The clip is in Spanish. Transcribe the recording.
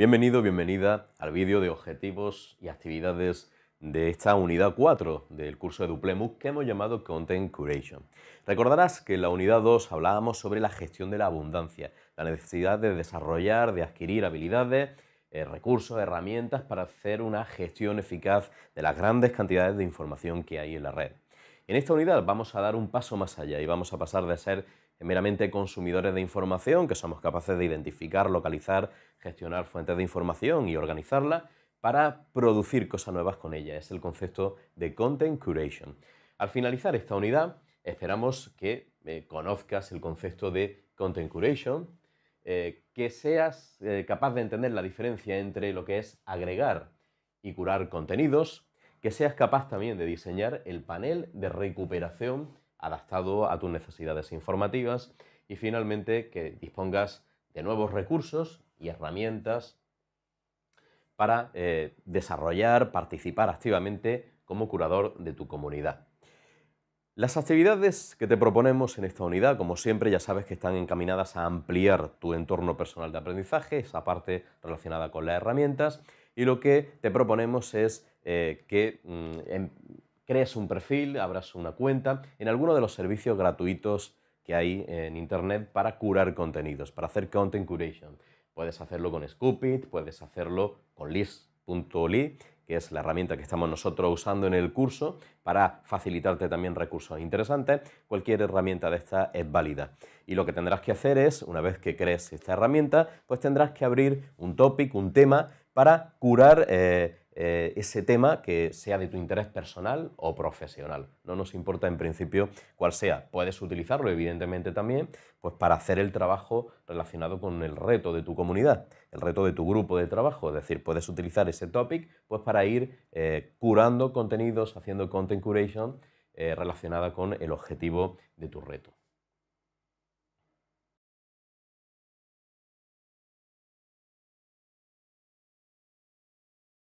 Bienvenido, bienvenida al vídeo de objetivos y actividades de esta unidad 4 del curso de Duplemu que hemos llamado Content Curation. Recordarás que en la unidad 2 hablábamos sobre la gestión de la abundancia, la necesidad de desarrollar, de adquirir habilidades eh, recursos, herramientas para hacer una gestión eficaz de las grandes cantidades de información que hay en la red. En esta unidad vamos a dar un paso más allá y vamos a pasar de ser meramente consumidores de información, que somos capaces de identificar, localizar, gestionar fuentes de información y organizarla, para producir cosas nuevas con ella. Es el concepto de Content Curation. Al finalizar esta unidad, esperamos que eh, conozcas el concepto de Content Curation, eh, que seas eh, capaz de entender la diferencia entre lo que es agregar y curar contenidos, que seas capaz también de diseñar el panel de recuperación adaptado a tus necesidades informativas y finalmente que dispongas de nuevos recursos y herramientas para eh, desarrollar, participar activamente como curador de tu comunidad. Las actividades que te proponemos en esta unidad, como siempre, ya sabes que están encaminadas a ampliar tu entorno personal de aprendizaje, esa parte relacionada con las herramientas, y lo que te proponemos es eh, que mm, em, crees un perfil, abras una cuenta en alguno de los servicios gratuitos que hay en Internet para curar contenidos, para hacer content curation. Puedes hacerlo con Scoopit, puedes hacerlo con List.ly que es la herramienta que estamos nosotros usando en el curso para facilitarte también recursos interesantes, cualquier herramienta de esta es válida. Y lo que tendrás que hacer es, una vez que crees esta herramienta, pues tendrás que abrir un topic, un tema para curar... Eh, eh, ese tema que sea de tu interés personal o profesional. No nos importa en principio cuál sea. Puedes utilizarlo, evidentemente, también pues para hacer el trabajo relacionado con el reto de tu comunidad, el reto de tu grupo de trabajo. Es decir, puedes utilizar ese topic pues, para ir eh, curando contenidos, haciendo content curation eh, relacionada con el objetivo de tu reto.